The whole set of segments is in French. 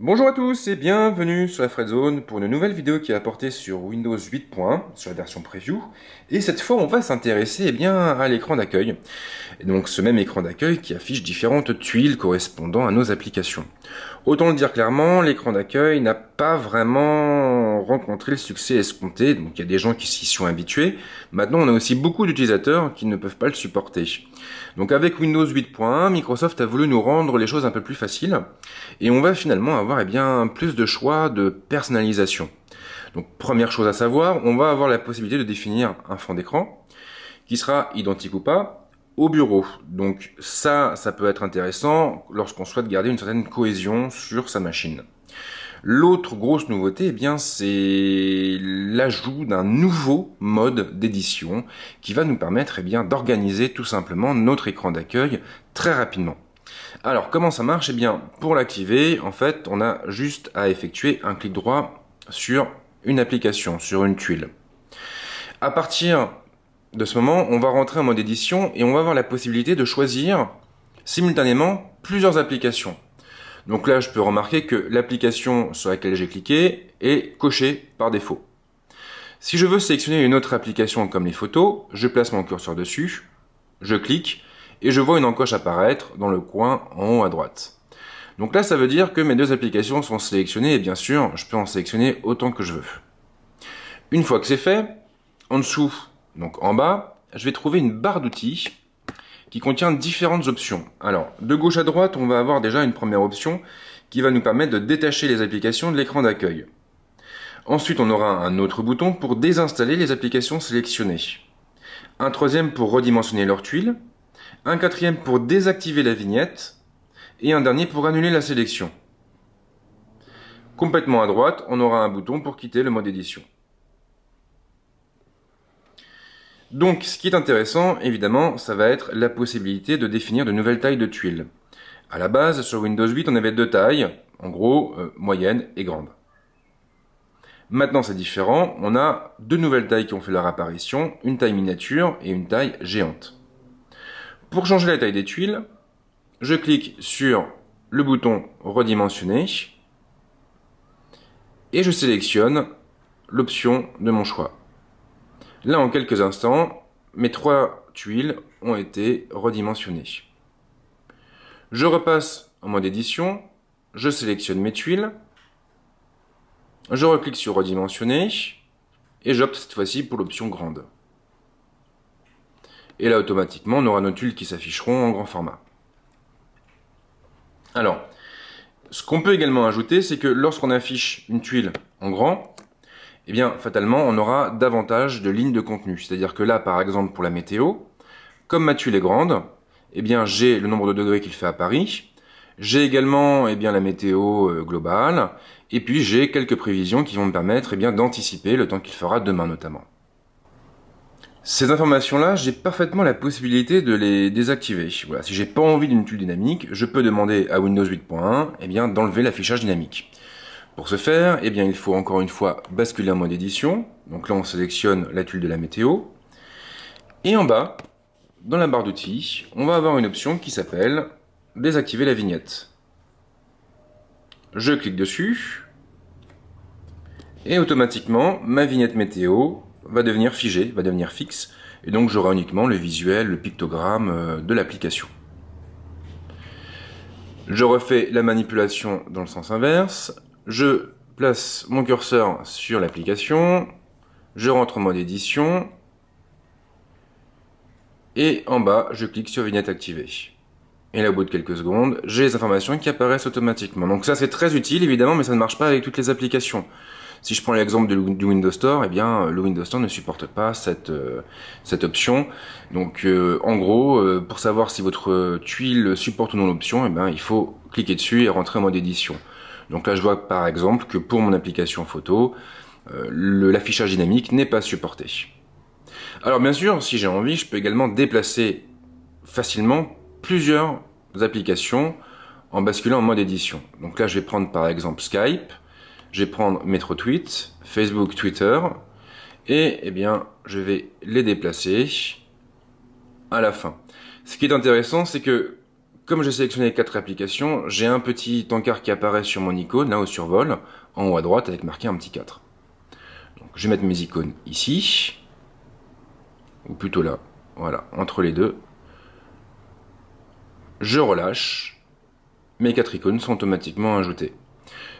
Bonjour à tous et bienvenue sur la Fredzone Zone pour une nouvelle vidéo qui est apportée sur Windows 8.1, sur la version preview. Et cette fois, on va s'intéresser eh bien à l'écran d'accueil. Donc ce même écran d'accueil qui affiche différentes tuiles correspondant à nos applications. Autant le dire clairement, l'écran d'accueil n'a pas vraiment rencontré le succès escompté, donc il y a des gens qui s'y sont habitués. Maintenant, on a aussi beaucoup d'utilisateurs qui ne peuvent pas le supporter. Donc avec Windows 8.1, Microsoft a voulu nous rendre les choses un peu plus faciles, et on va finalement avoir avoir eh bien, plus de choix de personnalisation. Donc première chose à savoir, on va avoir la possibilité de définir un fond d'écran qui sera identique ou pas au bureau. Donc ça, ça peut être intéressant lorsqu'on souhaite garder une certaine cohésion sur sa machine. L'autre grosse nouveauté, eh bien, c'est l'ajout d'un nouveau mode d'édition qui va nous permettre, eh bien, d'organiser tout simplement notre écran d'accueil très rapidement. Alors, comment ça marche Eh bien, pour l'activer, en fait, on a juste à effectuer un clic droit sur une application, sur une tuile. À partir de ce moment, on va rentrer en mode édition et on va avoir la possibilité de choisir simultanément plusieurs applications. Donc là, je peux remarquer que l'application sur laquelle j'ai cliqué est cochée par défaut. Si je veux sélectionner une autre application comme les photos, je place mon curseur dessus, je clique, et je vois une encoche apparaître dans le coin en haut à droite. Donc là, ça veut dire que mes deux applications sont sélectionnées et bien sûr, je peux en sélectionner autant que je veux. Une fois que c'est fait, en dessous, donc en bas, je vais trouver une barre d'outils qui contient différentes options. Alors, de gauche à droite, on va avoir déjà une première option qui va nous permettre de détacher les applications de l'écran d'accueil. Ensuite, on aura un autre bouton pour désinstaller les applications sélectionnées. Un troisième pour redimensionner leurs tuiles un quatrième pour désactiver la vignette, et un dernier pour annuler la sélection. Complètement à droite, on aura un bouton pour quitter le mode édition. Donc, ce qui est intéressant, évidemment, ça va être la possibilité de définir de nouvelles tailles de tuiles. À la base, sur Windows 8, on avait deux tailles, en gros, euh, moyenne et grande. Maintenant, c'est différent, on a deux nouvelles tailles qui ont fait leur apparition, une taille miniature et une taille géante. Pour changer la taille des tuiles, je clique sur le bouton redimensionner et je sélectionne l'option de mon choix. Là, en quelques instants, mes trois tuiles ont été redimensionnées. Je repasse en mode édition, je sélectionne mes tuiles, je reclique sur redimensionner et j'opte cette fois-ci pour l'option grande. Et là, automatiquement, on aura nos tuiles qui s'afficheront en grand format. Alors, ce qu'on peut également ajouter, c'est que lorsqu'on affiche une tuile en grand, eh bien, fatalement, on aura davantage de lignes de contenu. C'est-à-dire que là, par exemple, pour la météo, comme ma tuile est grande, eh bien, j'ai le nombre de degrés qu'il fait à Paris, j'ai également eh bien, la météo euh, globale, et puis j'ai quelques prévisions qui vont me permettre eh bien, d'anticiper le temps qu'il fera demain notamment. Ces informations-là, j'ai parfaitement la possibilité de les désactiver. Voilà, si j'ai pas envie d'une tuile dynamique, je peux demander à Windows 8.1 eh bien, d'enlever l'affichage dynamique. Pour ce faire, eh bien, il faut encore une fois basculer en mode édition. Donc là, on sélectionne la tuile de la météo. Et en bas, dans la barre d'outils, on va avoir une option qui s'appelle désactiver la vignette. Je clique dessus. Et automatiquement, ma vignette météo va devenir figé, va devenir fixe, et donc j'aurai uniquement le visuel, le pictogramme euh, de l'application. Je refais la manipulation dans le sens inverse, je place mon curseur sur l'application, je rentre en mode édition, et en bas, je clique sur vignette activée et là au bout de quelques secondes, j'ai les informations qui apparaissent automatiquement. Donc ça c'est très utile évidemment, mais ça ne marche pas avec toutes les applications. Si je prends l'exemple du Windows Store, eh bien euh, le Windows Store ne supporte pas cette euh, cette option. Donc euh, en gros, pour savoir si votre tuile supporte ou non l'option, eh ben, il faut cliquer dessus et rentrer en mode édition. Donc là je vois par exemple que pour mon application photo, l'affichage dynamique n'est pas supporté. Alors bien sûr, si j'ai envie, je peux également déplacer facilement plusieurs applications en basculant en mode édition. Donc là, je vais prendre par exemple Skype, je vais prendre MetroTweet, Facebook, Twitter, et eh bien, je vais les déplacer à la fin. Ce qui est intéressant, c'est que comme j'ai sélectionné les quatre applications, j'ai un petit encart qui apparaît sur mon icône, là au survol, en haut à droite, avec marqué un petit 4. Donc, je vais mettre mes icônes ici, ou plutôt là, voilà, entre les deux, je relâche, mes quatre icônes sont automatiquement ajoutées.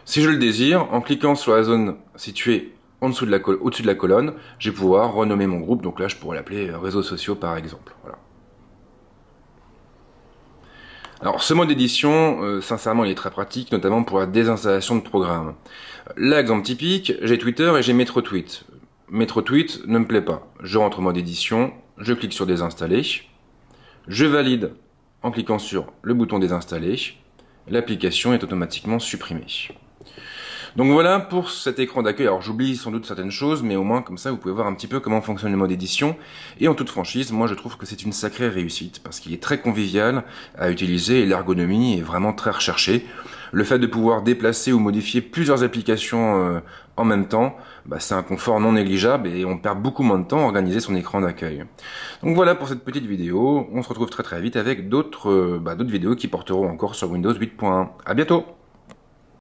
Si je le désire, en cliquant sur la zone située en dessous de au-dessus de la colonne, je vais pouvoir renommer mon groupe, donc là je pourrais l'appeler euh, réseaux sociaux par exemple. Alors ce mode édition, euh, sincèrement, il est très pratique, notamment pour la désinstallation de programmes. L'exemple typique, j'ai Twitter et j'ai MetroTweet. MetroTweet ne me plaît pas. Je rentre en mode édition, je clique sur désinstaller, je valide en cliquant sur le bouton désinstaller, l'application est automatiquement supprimée. Donc voilà pour cet écran d'accueil. Alors j'oublie sans doute certaines choses, mais au moins comme ça vous pouvez voir un petit peu comment fonctionne le mode édition. Et en toute franchise, moi je trouve que c'est une sacrée réussite parce qu'il est très convivial à utiliser et l'ergonomie est vraiment très recherchée. Le fait de pouvoir déplacer ou modifier plusieurs applications euh, en même temps, bah, c'est un confort non négligeable et on perd beaucoup moins de temps à organiser son écran d'accueil. Donc voilà pour cette petite vidéo. On se retrouve très très vite avec d'autres euh, bah, vidéos qui porteront encore sur Windows 8.1. À bientôt